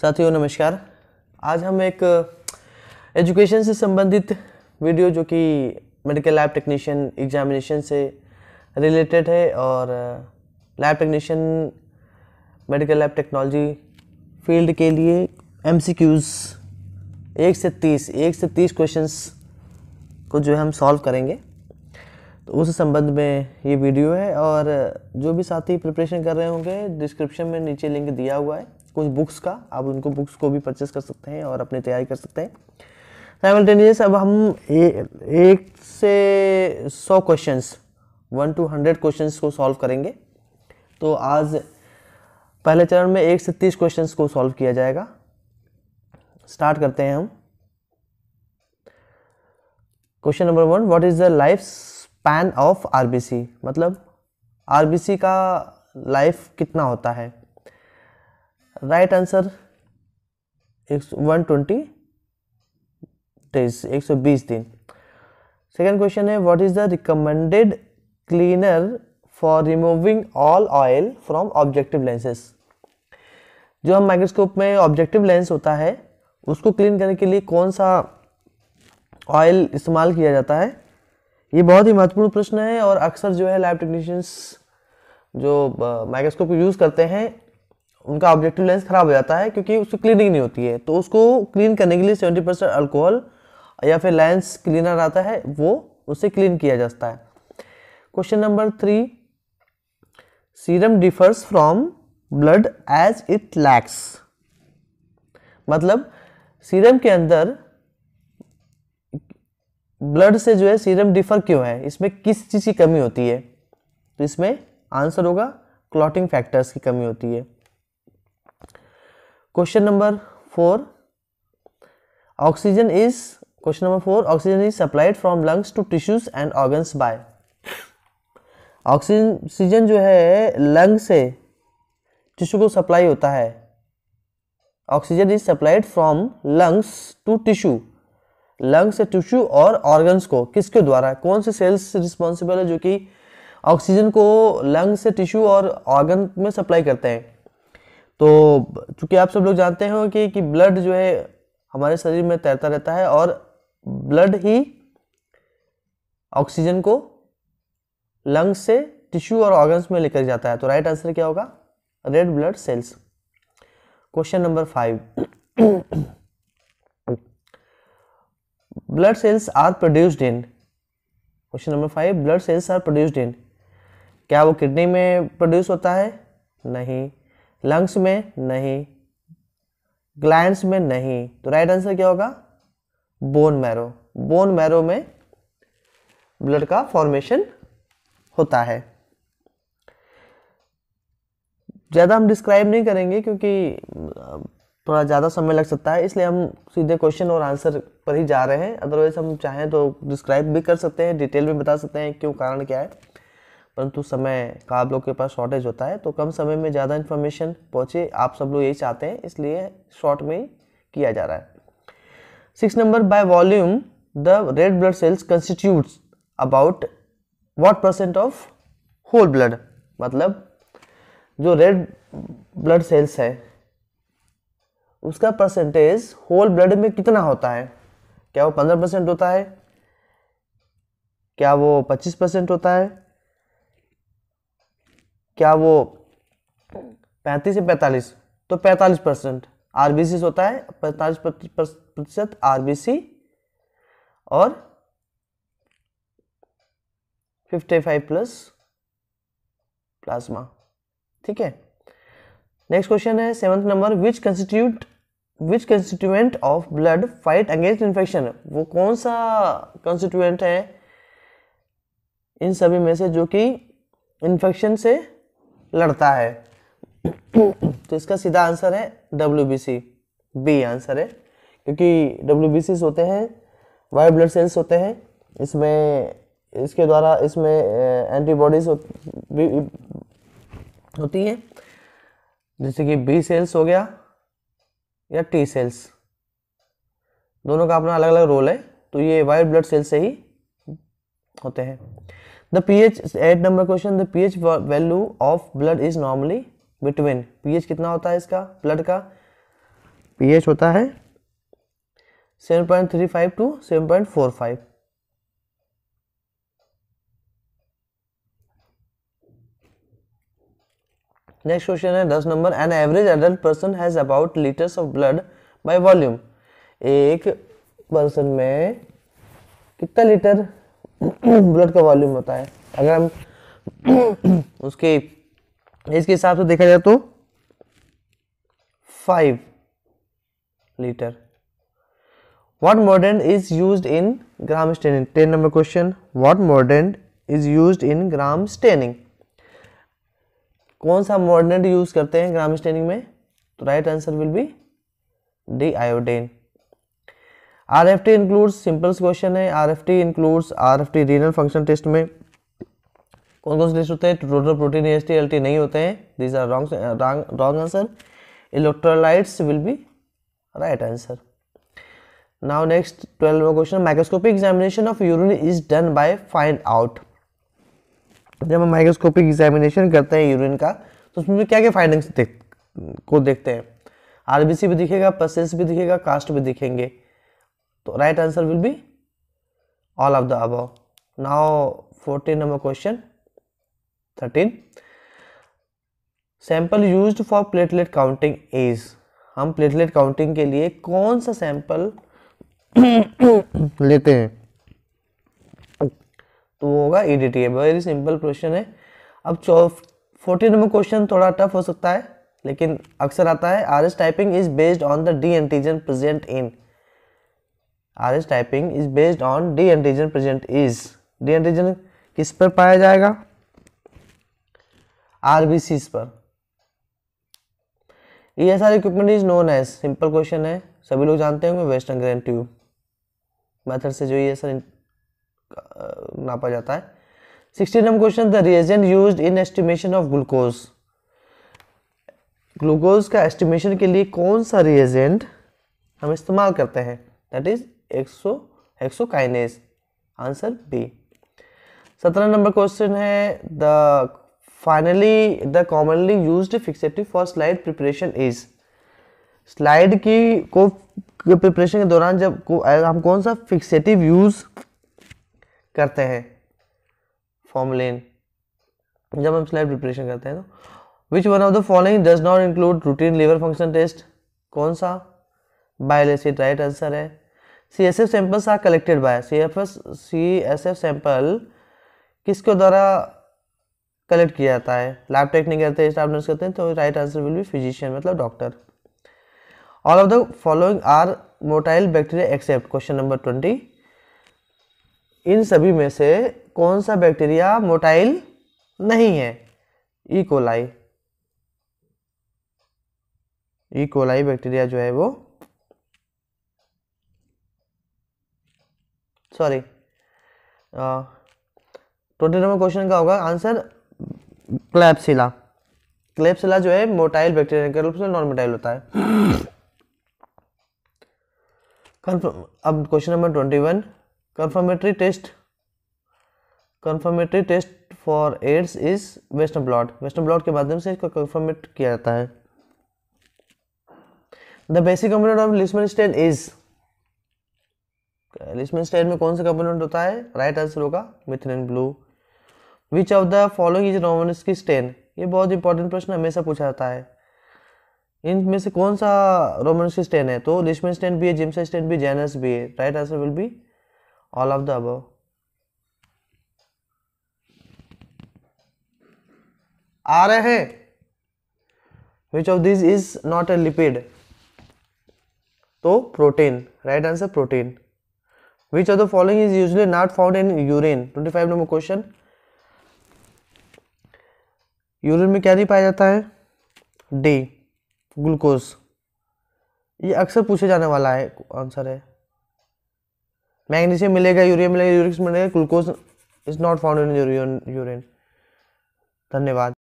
साथियों नमस्कार आज हम एक एजुकेशन uh, से संबंधित वीडियो जो कि मेडिकल लैब टेक्नीशियन एग्जामिनेशन से रिलेटेड है और lab technician medical lab technology field के लिए एम एक से तीस एक से तीस क्वेश्चंस को जो है हम सॉल्व करेंगे तो उस संबंध में ये वीडियो है और जो भी साथी प्रिपरेशन कर रहे होंगे डिस्क्रिप्शन में नीचे लिंक दिया हुआ है कुछ बुक्स का आप उनको बुक्स को भी परचेस कर सकते हैं और अपनी तैयारी कर सकते हैं साइमल्टेनियस अब हम ए, एक से सौ questions one two hundred questions को सॉल्व करेंगे तो आज पहले चरण में एक से तीस क्वेश्चन को सॉल्व किया जाएगा स्टार्ट करते हैं हम question number one what is the life span of RBC मतलब आरबीसी का लाइफ कितना होता है राइट आंसर एक वन ट्वेंटी डेज एक सौ बीस दिन सेकेंड क्वेश्चन है what is the recommended cleaner for removing all oil from objective lenses जो हम माइक्रोस्कोप में ऑब्जेक्टिव लेंस होता है उसको क्लीन करने के लिए कौन सा ऑयल इस्तेमाल किया जाता है ये बहुत ही महत्वपूर्ण प्रश्न है और अक्सर जो है लैब टेक्नीशियंस जो माइक्रोस्कोप यूज़ करते हैं उनका ऑब्जेक्टिव लेंस खराब हो जाता है क्योंकि उसकी क्लीनिंग नहीं होती है तो उसको क्लीन करने के लिए सेवेंटी परसेंट अल्कोहल या फिर लेंस क्लीनर आता है वो उसे क्लीन किया जाता है question number three serum differs from blood as it lacks मतलब सीरम के अंदर ब्लड से जो है सीरम डिफर क्यों है इसमें किस चीज़ की कमी होती है तो इसमें आंसर होगा क्लॉटिंग फैक्टर्स की कमी होती है question number four oxygen is question number four oxygen is supplied from lungs to tissues and organs by oxygen जो है लंग से टिश्यू को सप्लाई होता है oxygen is supplied from lungs to tissue lungs tissue और organs को किसके द्वारा कौन से सेल्स रिस्पॉन्सिबल है जो कि ऑक्सीजन को लंग्स से टिश्यू और ऑर्गन में सप्लाई करते हैं तो चूँकि आप सब लोग जानते हो कि, कि ब्लड जो है हमारे शरीर में तैरता रहता है और ब्लड ही ऑक्सीजन को लंग्स से टिश्यू और ऑर्गन्स में लेकर जाता है तो राइट आंसर क्या होगा red blood cells question number five blood cells are produced in question number five blood cells are produced in क्या वो किडनी में प्रोड्यूस होता है नहीं लंग्स में नहीं ग्लैंड्स में नहीं तो राइट आंसर क्या होगा बोन मैरो बोन मैरो में ब्लड का फॉर्मेशन होता है ज़्यादा हम डिस्क्राइब नहीं करेंगे क्योंकि थोड़ा ज़्यादा समय लग सकता है इसलिए हम सीधे क्वेश्चन और आंसर पर ही जा रहे हैं अदरवाइज हम चाहें तो डिस्क्राइब भी कर सकते हैं डिटेल भी बता सकते हैं क्यों कारण क्या है परंतु समय का आप लोग के पास शॉर्टेज होता है तो कम समय में ज़्यादा इन्फॉर्मेशन पहुँचे आप सब लोग यही चाहते हैं इसलिए शॉर्ट में किया जा रहा है six number by volume the red blood cells constitutes about what percent of whole blood मतलब जो रेड ब्लड सेल्स हैं उसका परसेंटेज होल ब्लड में कितना होता है क्या वो पंद्रह परसेंट होता है क्या वो पच्चीस परसेंट होता है क्या वो पैंतीस से पैंतालीस तो पैंतालीस परसेंट आर होता है पैंतालीस प्रतिशत आर और फिफ्टी फाइव प्लस प्लाज्मा ठीक है नेक्स्ट क्वेश्चन है seventh number which constitute which constituent of blood fight against infection वो कौन सा कंस्टिट्यूएंट है इन सभी में से जो कि इन्फेक्शन से लड़ता है तो इसका सीधा आंसर है W B C B answer है क्योंकि डब्ल्यू बी सी होते हैं वाइट ब्लड सेल्स होते हैं इसमें इसके द्वारा इसमें एंटीबॉडीज होती हैं जैसे कि बी सेल्स हो गया या टी सेल्स दोनों का अपना अलग अलग रोल है तो ये वाइट ब्लड सेल से ही होते हैं the P H eight number question the P H value of blood is normally between P H कितना होता है इसका ब्लड का पी एच होता है seven point three five to seven point four five next question है दस number an average adult person has about litres of blood by volume एक पर्सन में कितना लीटर ब्लड का वॉल्यूम होता है अगर हम उसके इसके हिसाब से देखा जाए तो five litre what modern is use in gram staining ten number question what modern is use in gram staining कौन सा मॉडर्नेट यूज करते हैं ग्राम स्टेनिंग में तो right answer will be D iodine R F T includes simples question है R F T includes R F T renal function test में कौन कौन से टेस्ट होते हैं total protein S T L T नहीं होते हैं these are wrong wrong answer electrolytes will be right answer now next twelve question microscopic examination of urine is done by find out जब हम माइक्रोस्कोपिक एग्जामिनेशन करते हैं urine का तो उसमें क्या क्या फाइंडिंग्स देख को देखते हैं आरबीसी भी दिखेगा पसेस भी दिखेगा कास्ट भी दिखेंगे तो right answer will be all of the अब now fourteen number question thirteen sample use for platelet counting is हम प्लेटलेट काउंटिंग के लिए कौन सा सैंपल लेते हैं तो वो होगा E D T very simple question है अब फोर्टीन फोर्टी नंबर क्वेश्चन थोड़ा टफ हो सकता है लेकिन अक्सर आता है R S typing is based on the D antigen present in R S typing is based on D antigen present is D antigen किस पर पाया जाएगा आर बी सी पर E S R equipment is known as simple question है सभी लोग जानते होंगे वेस्टर्न ग्रैंड ट्यूब मेथड से जो ई एस आर नापा जाता है sixty number question the reagent use in estimation of glucose glucose का एस्टिमेशन के लिए कौन सा रिएजेंट हम इस्तेमाल करते हैं that is hexo hexokinase answer B सत्रह नंबर क्वेश्चन है the finally the commonly use fixative for slide preparation is slide की को प्रिपरेशन के दौरान जब को, हम कौन सा फिक्सेटिव यूज़ करते हैं फॉर्मलिन जब हम स्लैब प्रिपरेशन करते हैं तो which one of the following does not include routine liver function test कौन सा बाइल एसिड राइट आंसर है C S F samples are collected by C F S C S F sample किसके द्वारा collect किया जाता है lab take नहीं करते स्टाफ नर्स करते हैं तो right answer will be physician मतलब doctor all of the following are motile bacteria except question number twenty इन सभी में से कौन सा बैक्टीरिया मोटाइल नहीं है E coli e. E coli e. Bacteria जो है वो सॉरी ट्वेंटी नंबर क्वेश्चन का होगा आंसर क्लैपसिला क्लैपसिला जो है मोटाइल बैक्टीरिया के रूप से नॉन मोटाइल होता है अब question number twenty one confirmatory test confirmatory test for AIDS is western blot western blot के माध्यम से इसको कन्फर्मेट किया जाता है the basic component of Leishman stain is Leishman stain में कौन सा कंपोनेंट होता है राइट आंसर होगा methylene blue which of the following is key stain ये बहुत इंपॉर्टेंट प्रश्न हमेशा पूछा जाता है इनमें से कौन सा रोमनस्की स्टेन है तो लिस्मन स्टेन भी है जिम्सा स्टेन भी जेनस भी है right answer will be all of the अब आ रहे हैं which of this is not a lipid तो protein right answer protein which of the following is usually not found in urine twenty five number question urine में क्या नहीं पाया जाता है डी ग्लूकोज ये अक्सर पूछे जाने वाला है आंसर है मैग्नीशियम मिलेगा यूरिया मिलेगा यूरिक्स मिलेगा glucose is not found in urine धन्यवाद